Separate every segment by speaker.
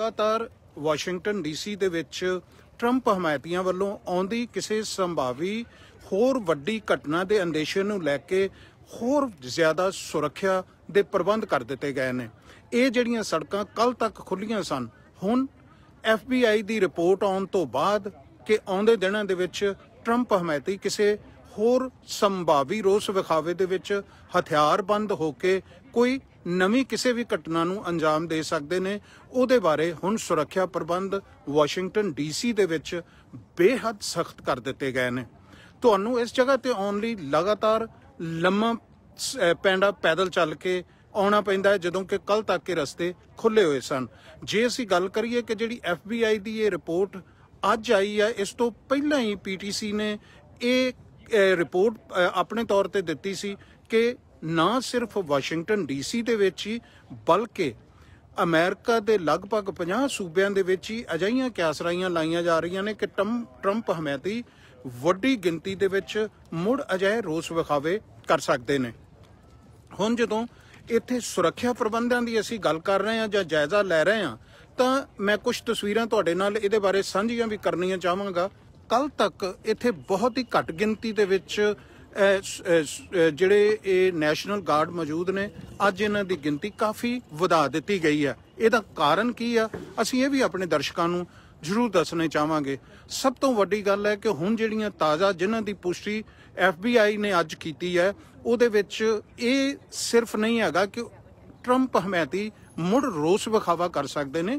Speaker 1: ਲਗਾਤਾਰ Washington DC ਦੇ ਵਿੱਚ ਟਰੰਪ ਹਮਾਇਤੀਆਂ ਵੱਲੋਂ ਆਉਂਦੀ ਕਿਸੇ ਸੰਭਾਵੀ ਹੋਰ ਵੱਡੀ ਘਟਨਾ ਦੇ ਅੰਦੇਸ਼ੇ ਨੂੰ ਲੈ ਕੇ ਹੋਰ ਜ਼ਿਆਦਾ ਸੁਰੱਖਿਆ ਦੇ ਪ੍ਰਬੰਧ ਕਰ ਦਿੱਤੇ ਗਏ ਨੇ ਇਹ ਜਿਹੜੀਆਂ ਸੜਕਾਂ ਕੱਲ ਤੱਕ ਖੁੱਲੀਆਂ ਸਨ ਹੁਣ ਐਫਬੀਆਈ ਦੀ ਰਿਪੋਰਟ ਆਉਣ ਤੋਂ ਬਾਅਦ ਕਿ ਆਉਂਦੇ ਦਿਨਾਂ ਦੇ ਵਿੱਚ ਟਰੰਪ ਹਮਾਇਤੀ ਕਿਸੇ ਹੋਰ ਸੰਭਾਵੀ ਰੋਸ ਵਿਖਾਵੇ ਦੇ ਵਿੱਚ ਹਥਿਆਰਬੰਦ ਹੋ ਕੇ ਕੋਈ ਨਵੀਂ ਕਿਸੇ ਵੀ ਘਟਨਾ ਨੂੰ ਅੰਜਾਮ ਦੇ ਸਕਦੇ ਨੇ ਉਹਦੇ ਬਾਰੇ ਹੁਣ ਸੁਰੱਖਿਆ ਪ੍ਰਬੰਧ ਵਾਸ਼ਿੰਗਟਨ ਡੀਸੀ ਦੇ ਵਿੱਚ ਬੇਹੱਦ ਸਖਤ ਕਰ ਦਿੱਤੇ ਗਏ ਨੇ ਤੁਹਾਨੂੰ ਇਸ ਜਗ੍ਹਾ ਤੇ ਆਉਣ ਲਈ ਲਗਾਤਾਰ ਲੰਮਾ ਪੈਂਡਾ ਪੈਦਲ ਚੱਲ ਕੇ ਆਉਣਾ ਪੈਂਦਾ ਹੈ ਜਦੋਂ ਕਿ ਕੱਲ ਤੱਕ ਦੇ ਰਸਤੇ ਖੁੱਲੇ ਹੋਏ ਸਨ ਜੇ ਅਸੀਂ ਗੱਲ ਕਰੀਏ ਕਿ ਜਿਹੜੀ ਐਫਬੀਆਈ ਦੀ ਇਹ ਰਿਪੋਰਟ ਅੱਜ ਆਈ ਹੈ ਇਸ ਤੋਂ ਪਹਿਲਾਂ ਹੀ ਪੀਟੀਸੀ ਨੇ ਇਹ ਰਿਪੋਰਟ ਆਪਣੇ ਤੌਰ ਤੇ ਦਿੱਤੀ ਸੀ ਕਿ ਨਾ ਸਿਰਫ ਵਾਸ਼ਿੰਗਟਨ ਡੀਸੀ ਦੇ ਵਿੱਚ ਹੀ ਬਲਕਿ ਅਮਰੀਕਾ ਦੇ ਲਗਭਗ 50 ਸੂਬਿਆਂ ਦੇ ਵਿੱਚ ਹੀ ਅਜਈਆਂ ਕਿਆਸਰਾਈਆਂ ਲਾਈਆਂ ਜਾ ਰਹੀਆਂ ਨੇ ਕਿ ਟਰੰਪ ਹਮੇਤੀ ਵੱਡੀ ਗਿਣਤੀ ਦੇ ਵਿੱਚ ਮੁੜ ਅਜਿਹੇ ਰੋਸ ਵਿਖਾਵੇ ਕਰ ਸਕਦੇ ਨੇ ਹੁਣ ਜਦੋਂ ਇੱਥੇ ਸੁਰੱਖਿਆ ਪ੍ਰਬੰਧਾਂ ਦੀ ਅਸੀਂ ਗੱਲ ਕਰ ਰਹੇ ਹਾਂ ਜਾਂ ਜਾਇਜ਼ਾ ਲੈ ਰਹੇ ਹਾਂ ਤਾਂ ਮੈਂ ਕੁਝ ਤਸਵੀਰਾਂ ਤੁਹਾਡੇ ਨਾਲ ਇਹਦੇ ਬਾਰੇ ਸਾਂਝੀਆਂ ਵੀ ਕਰਨੀਆਂ ਚਾਹਾਂਗਾ ਕੱਲ ਤੱਕ ਇੱਥੇ ਬਹੁਤ ਹੀ ਘੱਟ ਗਿਣਤੀ ਦੇ ਵਿੱਚ ਜਿਹੜੇ ਇਹ ਨੈਸ਼ਨਲ ਗਾਰਡ ਮੌਜੂਦ ਨੇ ਅੱਜ ਇਹਨਾਂ ਦੀ ਗਿਣਤੀ ਕਾਫੀ ਵਧਾ ਦਿੱਤੀ ਗਈ ਹੈ ਇਹਦਾ ਕਾਰਨ ਕੀ ਆ ਅਸੀਂ ਇਹ ਵੀ ਆਪਣੇ ਦਰਸ਼ਕਾਂ ਨੂੰ ਜ਼ਰੂਰ ਦੱਸਣੇ ਚਾਹਾਂਗੇ ਸਭ ਤੋਂ ਵੱਡੀ ਗੱਲ ਹੈ ਕਿ ਹੁਣ ਜਿਹੜੀਆਂ ਤਾਜ਼ਾ ਜਿਨ੍ਹਾਂ ਦੀ ਪੁਸ਼ਟੀ ਐਫਬੀਆਈ ਨੇ ਅੱਜ ਕੀਤੀ ਹੈ ਉਹਦੇ ਵਿੱਚ ਇਹ ਸਿਰਫ ਨਹੀਂ ਹੈਗਾ ਕਿ ਟਰੰਪ ਹਮਾਇਤੀ ਮੁੜ ਰੋਸ ਵਿਖਾਵਾ ਕਰ ਸਕਦੇ ਨੇ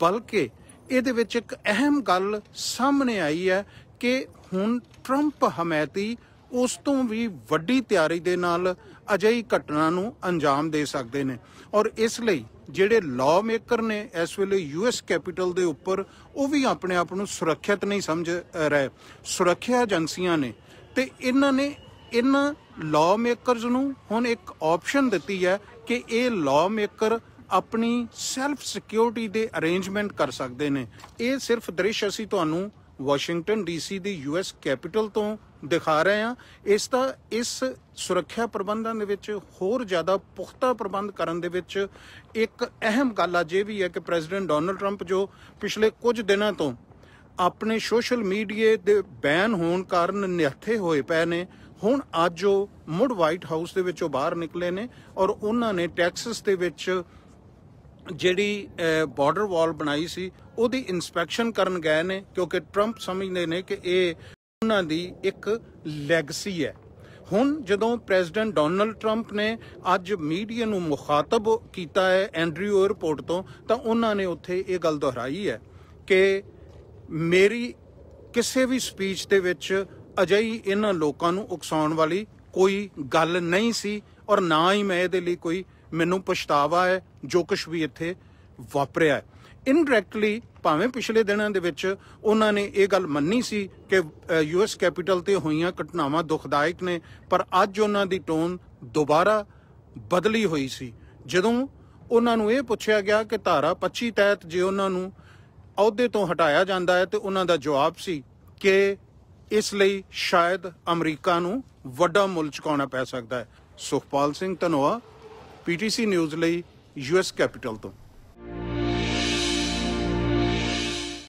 Speaker 1: ਬਲਕਿ ਇਹਦੇ ਵਿੱਚ ਇੱਕ ਅਹਿਮ ਗੱਲ ਸਾਹਮਣੇ ਆਈ ਹੈ ਕਿ ਹੁਣ ਟਰੰਪ ਹਮਾਇਤੀ ਉਸ ਤੋਂ ਵੀ ਵੱਡੀ ਤਿਆਰੀ ਦੇ ਨਾਲ ਅਜਿਹੀ ਘਟਨਾ ਨੂੰ ਅੰਜਾਮ ਦੇ ਸਕਦੇ ਨੇ ਔਰ ਇਸ ਲਈ ਜਿਹੜੇ ਲਾਅ ਮੇਕਰ ਨੇ ਇਸ ਵੇਲੇ ਯੂਐਸ ਕੈਪੀਟਲ ਦੇ ਉੱਪਰ ਉਹ ਵੀ ਆਪਣੇ ਆਪ ਨੂੰ ਸੁਰੱਖਿਅਤ ਨਹੀਂ ਸਮਝ ਰਹੇ ਸੁਰੱਖਿਆ ਏਜੰਸੀਆਂ ਨੇ ਤੇ ਇਹਨਾਂ ਨੇ ਇਹਨਾਂ ਲਾਅ ਮੇਕਰਸ ਨੂੰ ਹੁਣ ਇੱਕ ਆਪਸ਼ਨ ਦਿੱਤੀ ਹੈ ਕਿ ਇਹ ਲਾਅ ਮੇਕਰ ਆਪਣੀ ਸੈਲਫ ਸਿਕਿਉਰਿਟੀ ਦੇ ਅਰੇਂਜਮੈਂਟ ਕਰ ਸਕਦੇ ਨੇ ਇਹ ਸਿਰਫ ਦ੍ਰਿਸ਼ ਅਸੀਂ ਤੁਹਾਨੂੰ ਵਾਸ਼ਿੰਗਟਨ ਡੀਸੀ ਦੀ ਯੂਐਸ ਕੈਪੀਟਲ ਤੋਂ ਦਿਖਾ ਰਹੇ ਆ ਇਸ ਦਾ ਇਸ ਸੁਰੱਖਿਆ ਪ੍ਰਬੰਧਾਂ ਦੇ ਵਿੱਚ ਹੋਰ ਜ਼ਿਆਦਾ ਪੁਖਤਾ ਪ੍ਰਬੰਧ ਕਰਨ ਦੇ ਵਿੱਚ ਇੱਕ ਅਹਿਮ ਗੱਲ ਆ ਜੇ ਵੀ ਹੈ ਕਿ ਪ੍ਰੈਜ਼ੀਡੈਂਟ ਡੋਨਲਡ ਟਰੰਪ ਜੋ ਪਿਛਲੇ ਕੁਝ ਦਿਨਾਂ ਤੋਂ ਆਪਣੇ ਸੋਸ਼ਲ ਮੀਡੀਆ ਦੇ ਬੈਨ ਹੋਣ ਕਾਰਨ ਨਿਹੱਥੇ ਹੋਏ ਪਏ ਨੇ ਹੁਣ ਅੱਜ ਉਹ ਮੁੜ ਵਾਈਟ ਹਾਊਸ ਦੇ ਵਿੱਚੋਂ ਬਾਹਰ ਨਿਕਲੇ ਨੇ ਔਰ ਉਹਨਾਂ ਨੇ ਟੈਕਸਸ ਦੇ ਵਿੱਚ ਜਿਹੜੀ ਬਾਰਡਰ ਵਾਲ ਬਣਾਈ ਸੀ ਉਹਦੀ ਇਨਸਪੈਕਸ਼ਨ ਕਰਨ ਗਏ ਨੇ ਕਿਉਂਕਿ ਟਰੰਪ ਸਮਝਦੇ ਨੇ ਕਿ ਇਹ ਉਹਨਾਂ ਦੀ ਇੱਕ ਲੈਗਸੀ ਹੈ ਹੁਣ ਜਦੋਂ ਪ੍ਰੈਜ਼ੀਡੈਂਟ ਡੋਨਲਡ ਟਰੰਪ ਨੇ ਅੱਜ ਮੀਡੀਆ ਨੂੰ ਮੁਖਾਤਬ ਕੀਤਾ ਹੈ ਐਂਡਰਿਊ ਰਿਪੋਰਟ ਤੋਂ ਤਾਂ ਉਹਨਾਂ ਨੇ ਉੱਥੇ ਇਹ ਗੱਲ ਦੁਹਰਾਈ ਹੈ ਕਿ ਮੇਰੀ ਕਿਸੇ ਵੀ ਸਪੀਚ ਦੇ ਵਿੱਚ ਅਜਿਹੀ ਇਹਨਾਂ ਲੋਕਾਂ ਨੂੰ ਉਕਸਾਉਣ ਵਾਲੀ ਕੋਈ ਗੱਲ ਨਹੀਂ ਸੀ ਔਰ ਨਾ ਹੀ ਮੈਂ ਇਹਦੇ ਲਈ ਕੋਈ ਮੈਨੂੰ ਪਛਤਾਵਾ ਹੈ ਜੋ ਕੁਝ ਵੀ ਇੱਥੇ ਵਾਪਰਿਆ ਇਨਡਾਇਰੈਕਟਲੀ ਭਾਵੇਂ ਪਿਛਲੇ ਦਿਨਾਂ ਦੇ ਵਿੱਚ ਉਹਨਾਂ ਨੇ ਇਹ ਗੱਲ ਮੰਨੀ ਸੀ ਕਿ ਯੂਐਸ ਕੈਪੀਟਲ ਤੇ ਹੋਈਆਂ ਘਟਨਾਵਾਂ ਦੁਖਦਾਇਕ ਨੇ ਪਰ ਅੱਜ ਉਹਨਾਂ ਦੀ ਟੋਨ ਦੁਬਾਰਾ ਬਦਲੀ ਹੋਈ ਸੀ ਜਦੋਂ ਉਹਨਾਂ ਨੂੰ ਇਹ ਪੁੱਛਿਆ ਗਿਆ ਕਿ ਧਾਰਾ 25 ਤਹਿਤ ਜੇ ਉਹਨਾਂ ਨੂੰ ਅਹੁਦੇ ਤੋਂ ਹਟਾਇਆ ਜਾਂਦਾ ਹੈ ਤੇ ਉਹਨਾਂ ਦਾ ਜਵਾਬ ਸੀ ਕਿ ਇਸ ਲਈ ਸ਼ਾਇਦ ਅਮਰੀਕਾ ਨੂੰ ਵੱਡਾ ਮੁੱਲ ਚੁਕਾਉਣਾ ਪੈ ਸਕਦਾ ਹੈ ਸੁਖਪਾਲ ਸਿੰਘ ਧਨੋਆ ਪੀਟੀਸੀ ਨਿਊਜ਼ ਲਈ ਯੂਐਸ ਕੈਪੀਟਲ ਤੋਂ